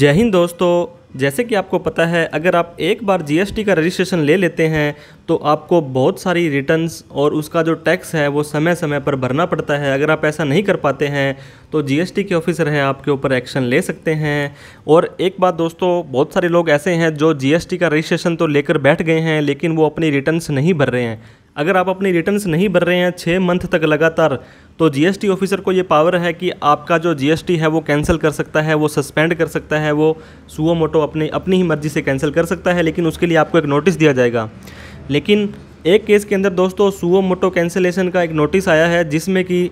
जय हिंद दोस्तों जैसे कि आपको पता है अगर आप एक बार जीएसटी का रजिस्ट्रेशन ले लेते हैं तो आपको बहुत सारी रिटर्न्स और उसका जो टैक्स है वो समय समय पर भरना पड़ता है अगर आप ऐसा नहीं कर पाते हैं तो जीएसटी के ऑफिसर हैं आपके ऊपर एक्शन ले सकते हैं और एक बात दोस्तों बहुत सारे लोग ऐसे हैं जो जीएसटी का रजिस्ट्रेशन तो लेकर बैठ गए हैं लेकिन वो अपनी रिटर्न्स नहीं भर रहे हैं अगर आप अपनी रिटर्न्स नहीं भर रहे हैं छः मंथ तक लगातार तो जीएसटी ऑफिसर को ये पावर है कि आपका जो जीएसटी है वो कैंसिल कर सकता है वो सस्पेंड कर सकता है वो सुओ मोटो अपने अपनी ही मर्ज़ी से कैंसिल कर सकता है लेकिन उसके लिए आपको एक नोटिस दिया जाएगा लेकिन एक केस के अंदर दोस्तों सुओ मोटो कैंसिलेशन का एक नोटिस आया है जिसमें कि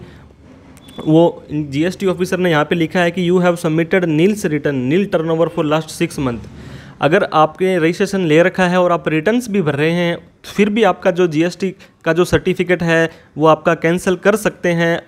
वो जी ऑफिसर ने यहाँ पे लिखा है कि you have submitted nil's return nil turn for last six month अगर आपके रजिस्ट्रेशन ले रखा है और आप रिटर्न्स भी भर रहे हैं फिर भी आपका जो जीएसटी का जो सर्टिफिकेट है वो आपका कैंसिल कर सकते हैं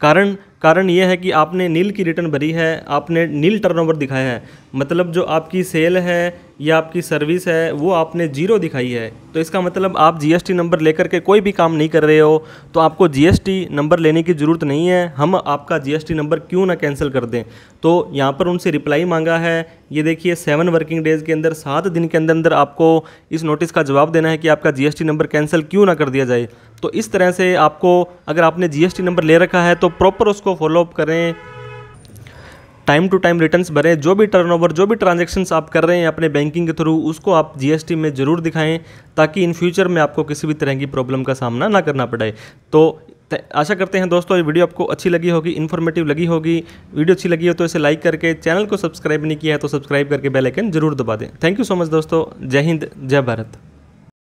कारण कारण ये है कि आपने नील की रिटर्न भरी है आपने नील टर्नओवर दिखाया है मतलब जो आपकी सेल है या आपकी सर्विस है वो आपने जीरो दिखाई है तो इसका मतलब आप जीएसटी नंबर लेकर के कोई भी काम नहीं कर रहे हो तो आपको जीएसटी नंबर लेने की ज़रूरत नहीं है हम आपका जीएसटी नंबर क्यों ना कैंसिल कर दें तो यहाँ पर उनसे रिप्लाई मांगा है ये देखिए सेवन वर्किंग डेज़ के अंदर सात दिन के अंदर अंदर आपको इस नोटिस का जवाब देना है कि आपका जी नंबर कैंसिल क्यों ना कर दिया जाए तो इस तरह से आपको अगर आपने जी नंबर ले रखा है तो प्रॉपर उसको फॉलोअप करें टाइम टू टाइम रिटर्न भरें जो भी टर्नओवर जो भी ट्रांजेक्शन आप कर रहे हैं अपने बैंकिंग के थ्रू उसको आप जीएसटी में ज़रूर दिखाएं ताकि इन फ्यूचर में आपको किसी भी तरह की प्रॉब्लम का सामना ना करना पड़े तो आशा करते हैं दोस्तों ये वीडियो आपको अच्छी लगी होगी इन्फॉर्मेटिव लगी होगी वीडियो अच्छी लगी हो तो इसे लाइक करके चैनल को सब्सक्राइब नहीं किया है तो सब्सक्राइब करके बेल आइकन जरूर दबा दें थैंक यू सो मच दोस्तों जय हिंद जय भारत